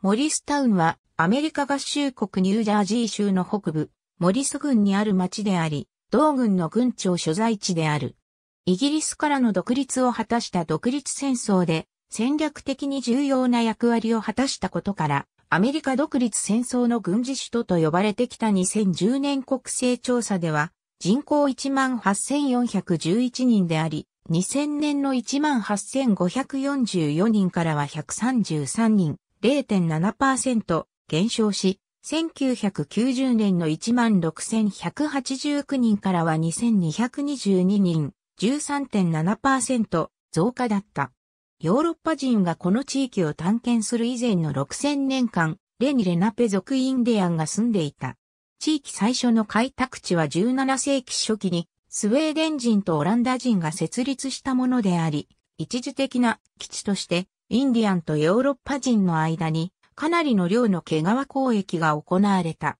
モリスタウンはアメリカ合衆国ニュージャージー州の北部、モリス郡にある町であり、同郡の郡庁所在地である。イギリスからの独立を果たした独立戦争で戦略的に重要な役割を果たしたことから、アメリカ独立戦争の軍事首都と呼ばれてきた2010年国勢調査では、人口18,411人であり、2000年の18,544人からは133人、0.7%減少し、1990年の16,189人からは2222人、13.7%増加だった。ヨーロッパ人がこの地域を探検する以前の6000年間、レニ・レナペ族インディアンが住んでいた。地域最初の開拓地は17世紀初期にスウェーデン人とオランダ人が設立したものであり、一時的な基地としてインディアンとヨーロッパ人の間にかなりの量の毛皮交易が行われた。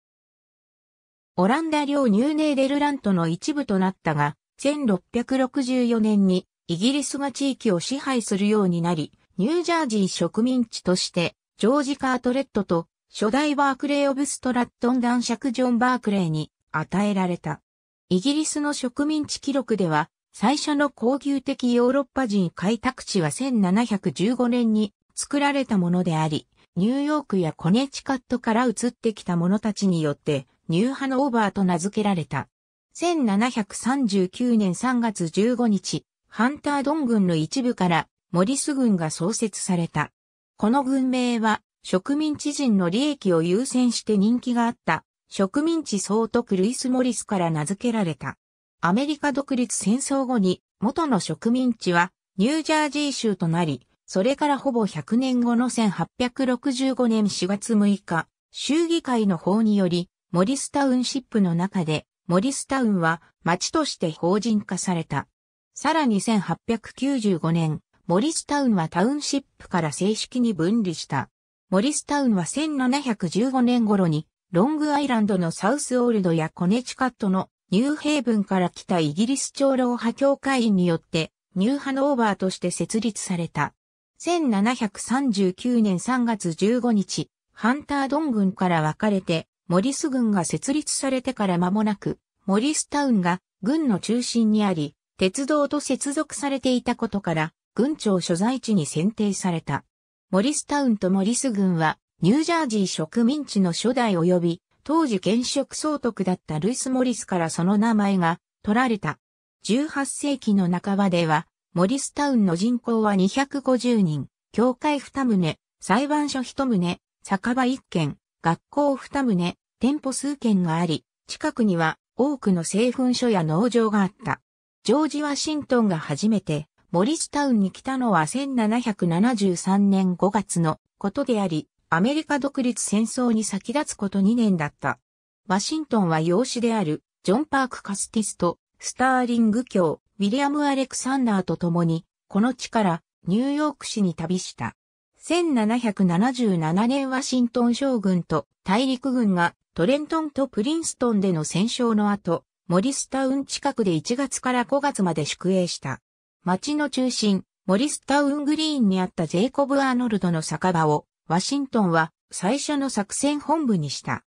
オランダ領ニューネーデルラントの一部となったが、1664年にイギリスが地域を支配するようになり、ニュージャージー植民地として、ジョージ・カートレットと初代バークレー・オブストラットン男爵ジョン・バークレーに与えられた。イギリスの植民地記録では、最初の高級的ヨーロッパ人開拓地は1715年に作られたものであり、ニューヨークやコネチカットから移ってきた者たちによって、ニューハノーバーと名付けられた。1739年3月15日、ハンタードン軍の一部からモリス軍が創設された。この軍名は植民地人の利益を優先して人気があった植民地総督ルイス・モリスから名付けられた。アメリカ独立戦争後に元の植民地はニュージャージー州となり、それからほぼ100年後の1865年4月6日、州議会の法により、モリスタウンシップの中で、モリスタウンは町として法人化された。さらに1895年、モリスタウンはタウンシップから正式に分離した。モリスタウンは1715年頃に、ロングアイランドのサウスオールドやコネチカットのニューヘイブンから来たイギリス長老派教会員によって、ニューハノーバーとして設立された。1739年3月15日、ハンタードン軍から分かれて、モリス軍が設立されてから間もなく、モリスタウンが軍の中心にあり、鉄道と接続されていたことから、軍庁所在地に選定された。モリスタウンとモリス軍は、ニュージャージー植民地の初代及び当時現職総督だったルイス・モリスからその名前が取られた。18世紀の半ばでは、モリスタウンの人口は250人、教会2棟、裁判所1棟、酒場1軒、学校2棟、店舗数軒があり、近くには多くの製粉所や農場があった。ジョージ・ワシントンが初めてモリスタウンに来たのは1773年5月のことであり、アメリカ独立戦争に先立つこと2年だった。ワシントンは養子である、ジョン・パーク・カスティスト、スターリング卿、ウィリアム・アレクサンダーと共に、この地からニューヨーク市に旅した。1777年ワシントン将軍と大陸軍がトレントンとプリンストンでの戦勝の後、モリスタウン近くで1月から5月まで宿営した。町の中心、モリスタウングリーンにあったジェイコブ・アーノルドの酒場をワシントンは最初の作戦本部にした。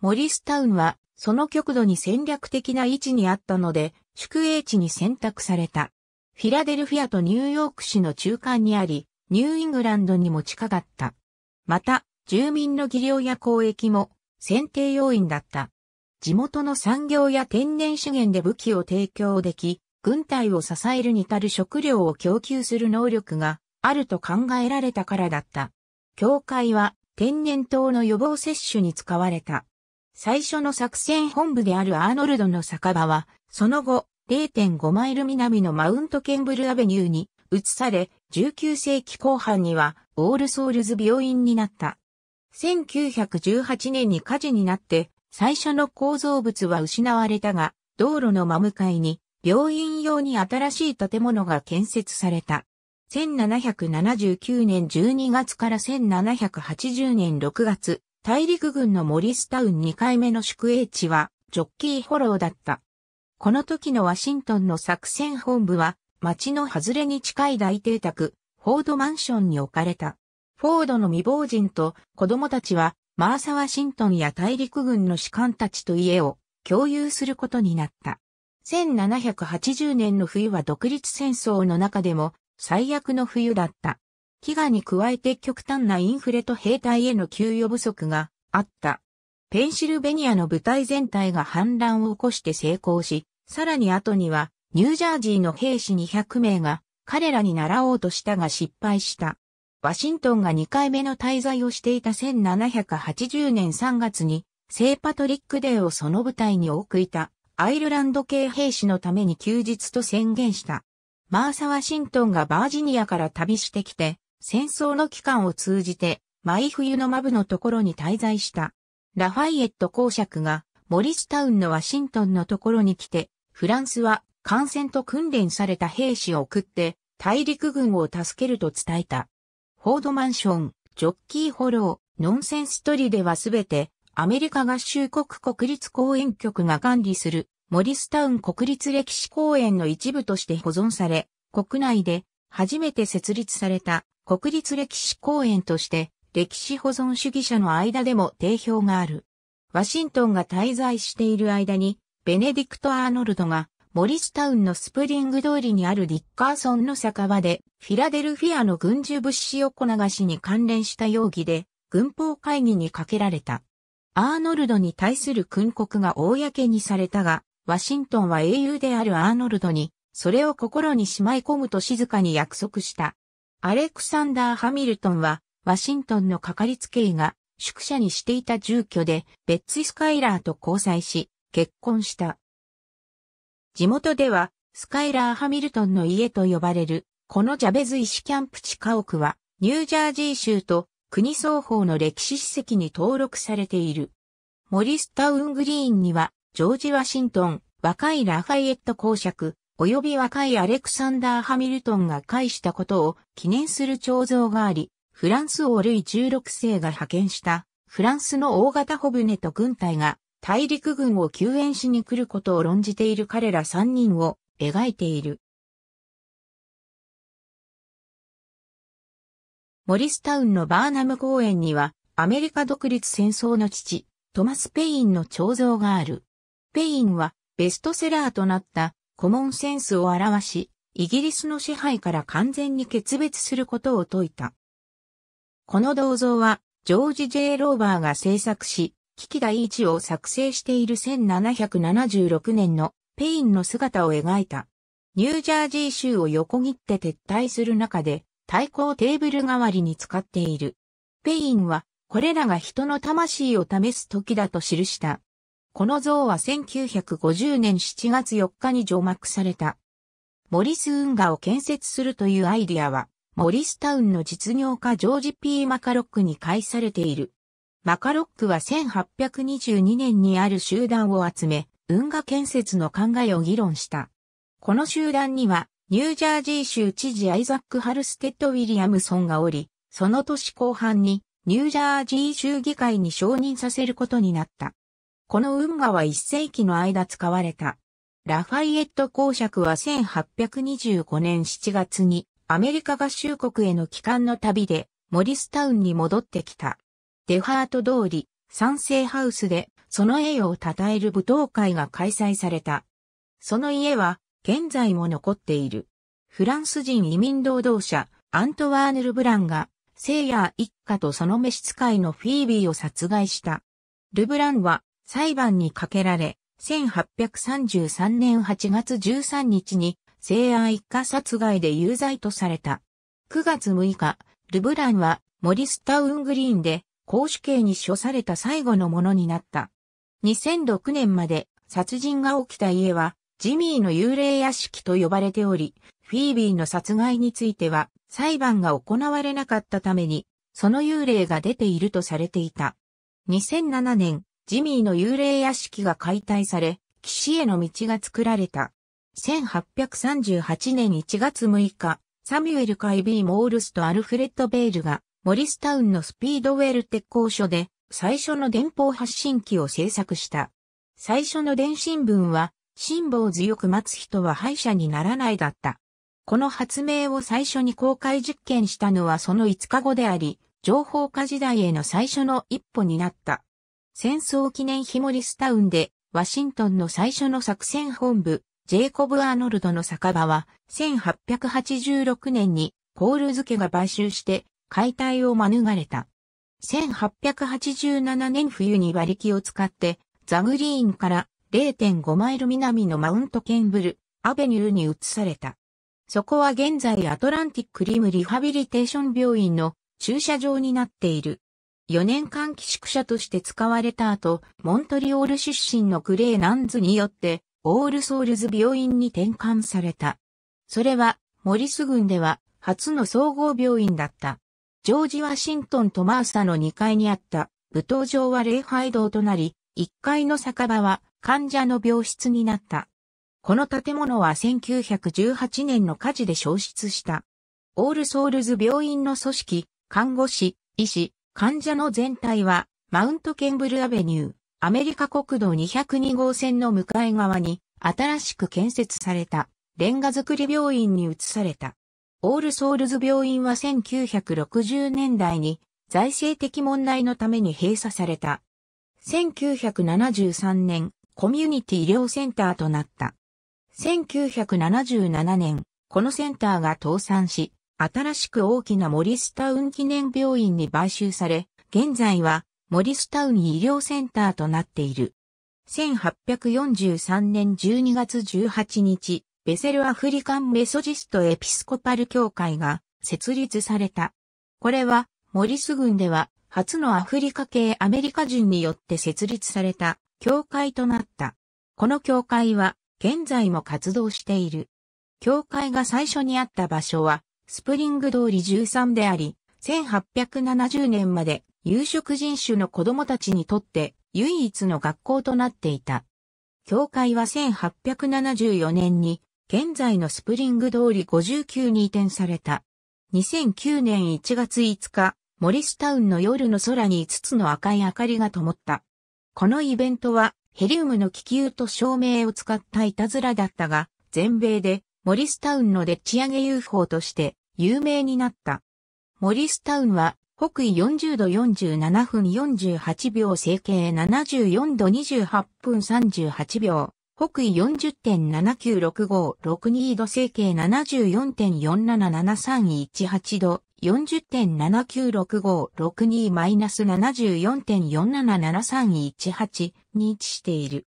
モリスタウンはその極度に戦略的な位置にあったので、宿営地に選択された。フィラデルフィアとニューヨーク市の中間にあり、ニューイングランドにも近かった。また、住民の技量や交易も選定要因だった。地元の産業や天然資源で武器を提供でき、軍隊を支えるに足る食料を供給する能力があると考えられたからだった。教会は天然痘の予防接種に使われた。最初の作戦本部であるアーノルドの酒場は、その後、0.5マイル南のマウントケンブルアベニューに移され、19世紀後半にはオールソールズ病院になった。1918年に火事になって、最初の構造物は失われたが、道路の真向かいに病院用に新しい建物が建設された。1779年12月から1780年6月、大陸軍のモリスタウン2回目の宿営地は、ジョッキーホローだった。この時のワシントンの作戦本部は、町の外れに近い大邸宅、フォードマンションに置かれた。フォードの未亡人と子供たちは、マーサ・ワシントンや大陸軍の士官たちと家を共有することになった。1780年の冬は独立戦争の中でも最悪の冬だった。飢餓に加えて極端なインフレと兵隊への給与不足があった。ペンシルベニアの部隊全体が反乱を起こして成功し、さらに後にはニュージャージーの兵士200名が彼らに習おうとしたが失敗した。ワシントンが2回目の滞在をしていた1780年3月に、聖パトリックデーをその部隊に送いたアイルランド系兵士のために休日と宣言した。マーサ・ワシントンがバージニアから旅してきて、戦争の期間を通じて、毎冬のマブのところに滞在した。ラファイエット公爵が、モリスタウンのワシントンのところに来て、フランスは感染と訓練された兵士を送って、大陸軍を助けると伝えた。フォードマンション、ジョッキーホロー、ノンセンストリではすべて、アメリカ合衆国国立公園局が管理するモリスタウン国立歴史公園の一部として保存され、国内で初めて設立された国立歴史公園として歴史保存主義者の間でも定評がある。ワシントンが滞在している間に、ベネディクト・アーノルドがモリスタウンのスプリング通りにあるディッカーソンの酒場で、フィラデルフィアの軍需物資横流しに関連した容疑で、軍法会議にかけられた。アーノルドに対する訓告が公にされたが、ワシントンは英雄であるアーノルドに、それを心にしまい込むと静かに約束した。アレクサンダー・ハミルトンは、ワシントンのかかりつけ医が宿舎にしていた住居で、ベッツ・スカイラーと交際し、結婚した。地元では、スカイラー・ハミルトンの家と呼ばれる、このジャベズ石キャンプ地家屋は、ニュージャージー州と国双方の歴史史跡に登録されている。モリスタウングリーンには、ジョージ・ワシントン、若いラファイエット公爵、及び若いアレクサンダー・ハミルトンが返したことを記念する彫像があり、フランス王ルイ16世が派遣したフランスの大型ホブネと軍隊が大陸軍を救援しに来ることを論じている彼ら3人を描いている。モリスタウンのバーナム公園にはアメリカ独立戦争の父、トマス・ペインの彫像がある。ペインはベストセラーとなったコモンセンスを表し、イギリスの支配から完全に決別することを説いた。この銅像は、ジョージ・ J・ ローバーが制作し、危機第一を作成している1776年のペインの姿を描いた。ニュージャージー州を横切って撤退する中で、対抗テーブル代わりに使っている。ペインは、これらが人の魂を試す時だと記した。この像は1950年7月4日に除幕された。モリス運河を建設するというアイディアは、モリスタウンの実業家ジョージ・ P・ マカロックに介されている。マカロックは1822年にある集団を集め、運河建設の考えを議論した。この集団には、ニュージャージー州知事アイザック・ハルステッド・ウィリアムソンがおり、その年後半にニュージャージー州議会に承認させることになった。この運河は1世紀の間使われた。ラファイエット公爵は1825年7月にアメリカ合衆国への帰還の旅でモリスタウンに戻ってきた。デハート通り、賛成ハウスでその栄誉を称える舞踏会が開催された。その家は現在も残っている。フランス人移民労働者アントワーヌル・ブランがセイヤー一家とその召使いのフィービーを殺害した。ルブランは裁判にかけられ、1833年8月13日に、性愛家殺害で有罪とされた。9月6日、ルブランはモリスタウングリーンで公主刑に処された最後のものになった。2006年まで殺人が起きた家はジミーの幽霊屋敷と呼ばれており、フィービーの殺害については裁判が行われなかったために、その幽霊が出ているとされていた。2007年、ジミーの幽霊屋敷が解体され、岸への道が作られた。1838年1月6日、サミュエル・カイビー・モールスとアルフレッド・ベールが、モリスタウンのスピードウェル鉄工所で、最初の電報発信機を制作した。最初の電信文は、辛抱強く待つ人は敗者にならないだった。この発明を最初に公開実験したのはその5日後であり、情報化時代への最初の一歩になった。戦争記念ヒモリスタウンで、ワシントンの最初の作戦本部、ジェイコブ・アーノルドの酒場は、1886年にコールズけが買収して解体を免れた。1887年冬に馬力を使って、ザグリーンから0.5マイル南のマウントケンブル、アベニューに移された。そこは現在アトランティックリムリハビリテーション病院の駐車場になっている。4年間寄宿舎として使われた後、モントリオール出身のクレーナンズによって、オールソールズ病院に転換された。それは、モリス郡では、初の総合病院だった。ジョージ・ワシントンとマーサの2階にあった、舞踏場は礼拝堂となり、1階の酒場は患者の病室になった。この建物は1918年の火事で消失した。オールソールズ病院の組織、看護師、医師、患者の全体は、マウントケンブルアベニュー、アメリカ国道202号線の向かい側に、新しく建設された、レンガ造り病院に移された。オールソールズ病院は1960年代に、財政的問題のために閉鎖された。1973年、コミュニティ医療センターとなった。1977年、このセンターが倒産し、新しく大きなモリスタウン記念病院に買収され、現在はモリスタウン医療センターとなっている。1843年12月18日、ベセルアフリカンメソジストエピスコパル協会が設立された。これは、モリス郡では初のアフリカ系アメリカ人によって設立された協会となった。この協会は現在も活動している。教会が最初にあった場所は、スプリング通り13であり、1870年まで有色人種の子供たちにとって唯一の学校となっていた。教会は1874年に現在のスプリング通り59に移転された。2009年1月5日、モリスタウンの夜の空に5つの赤い明かりが灯った。このイベントはヘリウムの気球と照明を使ったいたずらだったが、全米でモリスタウンのでっち上げ UFO として有名になった。モリスタウンは北緯40度47分48秒整形74度28分38秒。北緯40.796562度整形74.477318度40.796562-74.477318に位置している。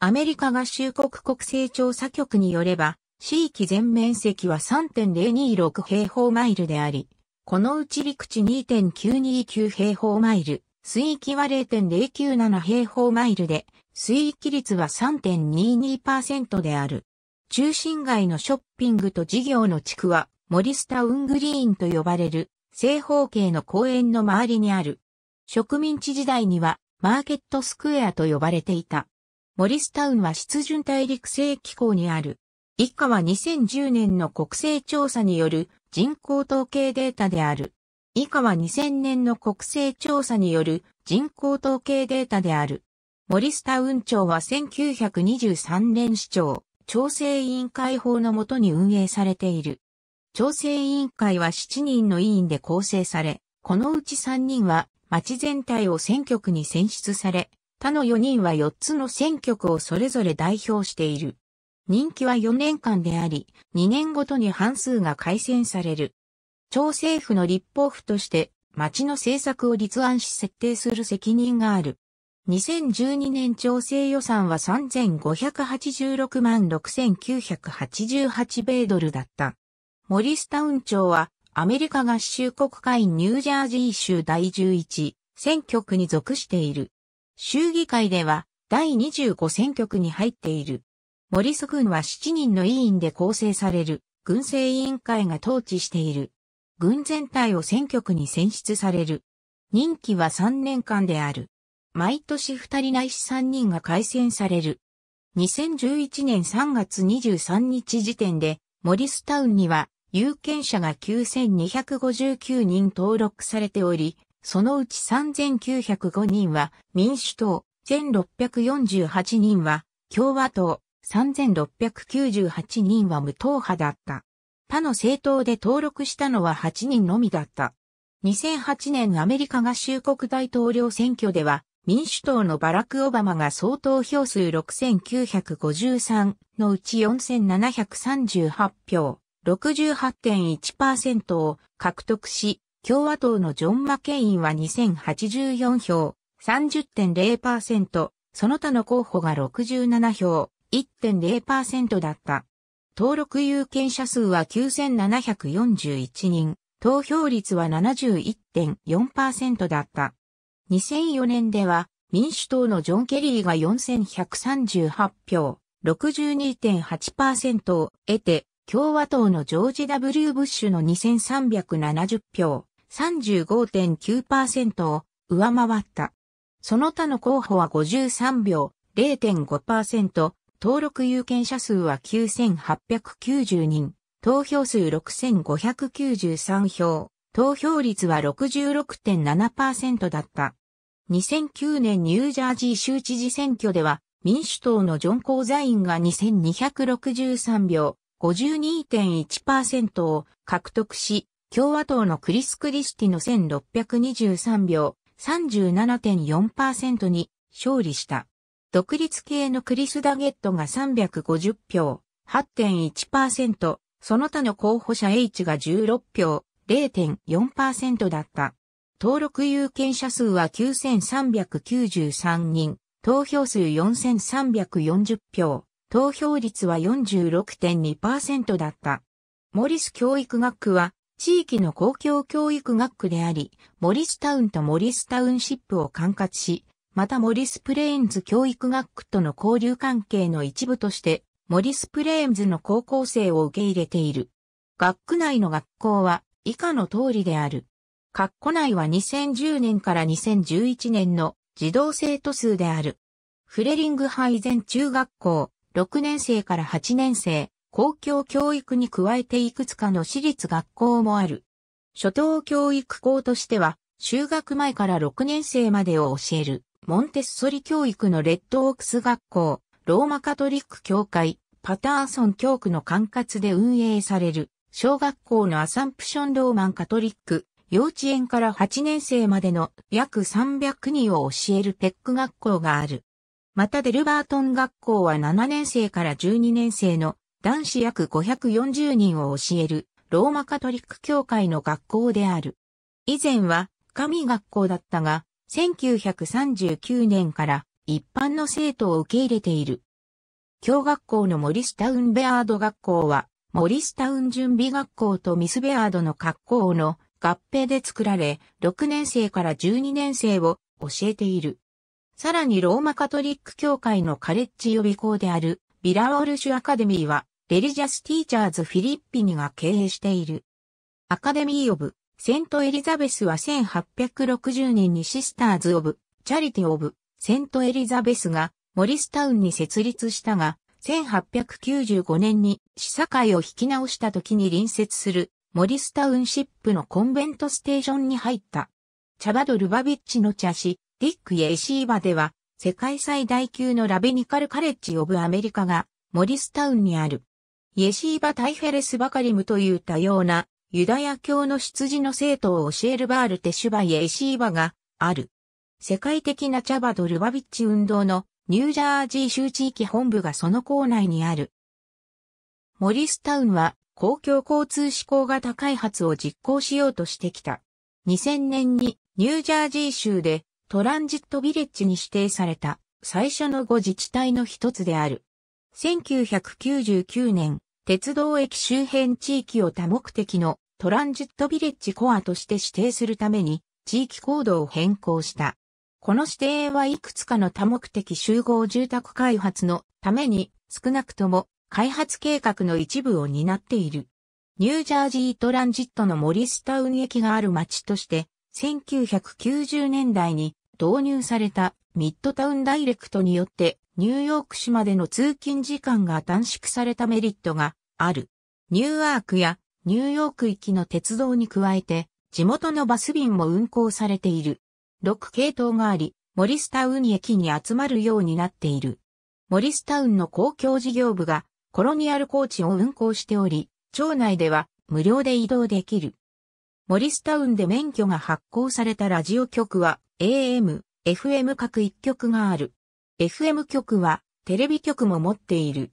アメリカ合衆国国勢調査局によれば、地域全面積は3.026平方マイルであり、このうち陸地2.929平方マイル、水域は0.097平方マイルで、水域率は3.22%である。中心街のショッピングと事業の地区は、モリスタウングリーンと呼ばれる、正方形の公園の周りにある。植民地時代には、マーケットスクエアと呼ばれていた。モリスタウンは湿潤大陸性気候にある。以下は2010年の国勢調査による人口統計データである。以下は2000年の国勢調査による人口統計データである。森ウン長は1923年市長、調整委員会法のもとに運営されている。調整委員会は7人の委員で構成され、このうち3人は町全体を選挙区に選出され、他の4人は4つの選挙区をそれぞれ代表している。任期は4年間であり、2年ごとに半数が改選される。町政府の立法府として、町の政策を立案し設定する責任がある。2012年調整予算は3586万6988米ドルだった。モリスタウン長はアメリカ合衆国会ニュージャージー州第11選挙区に属している。衆議会では第25選挙区に入っている。森ス軍は7人の委員で構成される軍政委員会が統治している。軍全体を選挙区に選出される。任期は3年間である。毎年2人ないし3人が改選される。2011年3月23日時点で、モリスタウンには有権者が9259人登録されており、そのうち3905人は民主党、1648人は共和党、3698人は無党派だった。他の政党で登録したのは8人のみだった。2008年アメリカ合衆国大統領選挙では、民主党のバラク・オバマが総投票数6953のうち4738票、68.1%を獲得し、共和党のジョン・マケインは2084票、30.0%、その他の候補が67票、1.0%だった。登録有権者数は9741人、投票率は71.4%だった。2004年では民主党のジョン・ケリーが4138票、62.8%を得て、共和党のジョージ・ W・ ブッシュの2370票、35.9%を上回った。その他の候補は53票、0.5%、登録有権者数は9890人、投票数6593票、投票率は66.7%だった。2009年ニュージャージー州知事選挙では、民主党のジョン・コーザインが2263票、52.1%を獲得し、共和党のクリス・クリスティの1623票、37.4%に勝利した。独立系のクリス・ダゲットが350票、8.1%、その他の候補者 H が16票、0.4%だった。登録有権者数は9393人、投票数4340票、投票率は46.2%だった。モリス教育学区は地域の公共教育学区であり、モリスタウンとモリスタウンシップを管轄し、またモリス・プレーンズ教育学区との交流関係の一部として、モリス・プレーンズの高校生を受け入れている。学区内の学校は以下の通りである。学校内は2010年から2011年の児童生徒数である。フレリングハゼン中学校、6年生から8年生、公共教育に加えていくつかの私立学校もある。初等教育校としては、就学前から6年生までを教える。モンテッソリ教育のレッドオークス学校、ローマカトリック教会、パターソン教区の管轄で運営される、小学校のアサンプションローマンカトリック、幼稚園から8年生までの約300人を教えるペック学校がある。またデルバートン学校は7年生から12年生の男子約540人を教えるローマカトリック教会の学校である。以前は神学校だったが、1939年から一般の生徒を受け入れている。教学校のモリスタウンベアード学校は、モリスタウン準備学校とミスベアードの学校の合併で作られ、6年生から12年生を教えている。さらにローマカトリック教会のカレッジ予備校であるビラオルシュアカデミーは、レリジャスティーチャーズフィリッピニが経営している。アカデミーオブセントエリザベスは1860年にシスターズ・オブ・チャリティ・オブ・セントエリザベスがモリスタウンに設立したが、1895年に市会を引き直した時に隣接するモリスタウンシップのコンベントステーションに入った。チャバド・ルバビッチの茶師、ディック・イエシーバでは、世界最大級のラベニカル・カレッジ・オブ・アメリカがモリスタウンにある。イエシーバ・タイフェレス・バカリムという多様なユダヤ教の出自の生徒を教えるバールテシュバイエシーバがある。世界的なチャバド・ルバビッチ運動のニュージャージー州地域本部がその校内にある。モリスタウンは公共交通志向型開発を実行しようとしてきた。2000年にニュージャージー州でトランジットビレッジに指定された最初の5自治体の一つである。1999年、鉄道駅周辺地域を多目的のトランジットビレッジコアとして指定するために地域コードを変更した。この指定はいくつかの多目的集合住宅開発のために少なくとも開発計画の一部を担っている。ニュージャージートランジットのモリスタウン駅がある町として1990年代に導入されたミッドタウンダイレクトによってニューヨーク市までの通勤時間が短縮されたメリットがある。ニューアークやニューヨーク行きの鉄道に加えて、地元のバス便も運行されている。6系統があり、モリスタウン駅に集まるようになっている。モリスタウンの公共事業部がコロニアルコーチを運行しており、町内では無料で移動できる。モリスタウンで免許が発行されたラジオ局は AM、FM 各1局がある。FM 局はテレビ局も持っている。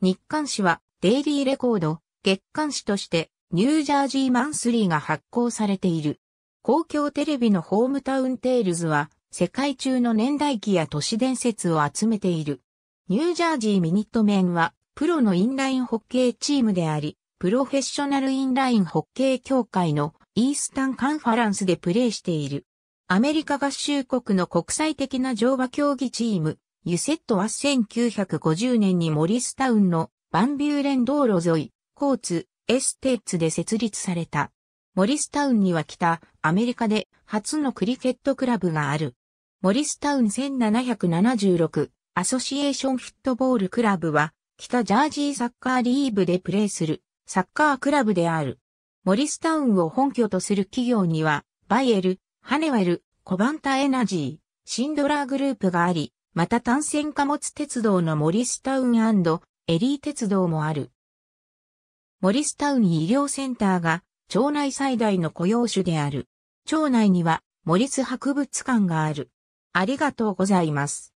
日刊紙はデイリーレコード、月刊誌としてニュージャージーマンスリーが発行されている。公共テレビのホームタウンテイルズは世界中の年代記や都市伝説を集めている。ニュージャージーミニットメンはプロのインラインホッケーチームであり、プロフェッショナルインラインホッケー協会のイースタンカンファランスでプレーしている。アメリカ合衆国の国際的な乗馬競技チーム、ユセットは1950年にモリスタウンのバンビューレン道路沿い、コーツ、エステッツで設立された。モリスタウンには北、アメリカで初のクリケットクラブがある。モリスタウン1776アソシエーションフットボールクラブは北ジャージーサッカーリーブでプレーするサッカークラブである。モリスタウンを本拠とする企業にはバイエル、ハネワル、コバンタエナジー、シンドラーグループがあり、また単線貨物鉄道のモリスタウンエリー鉄道もある。モリスタウン医療センターが町内最大の雇用種である。町内にはモリス博物館がある。ありがとうございます。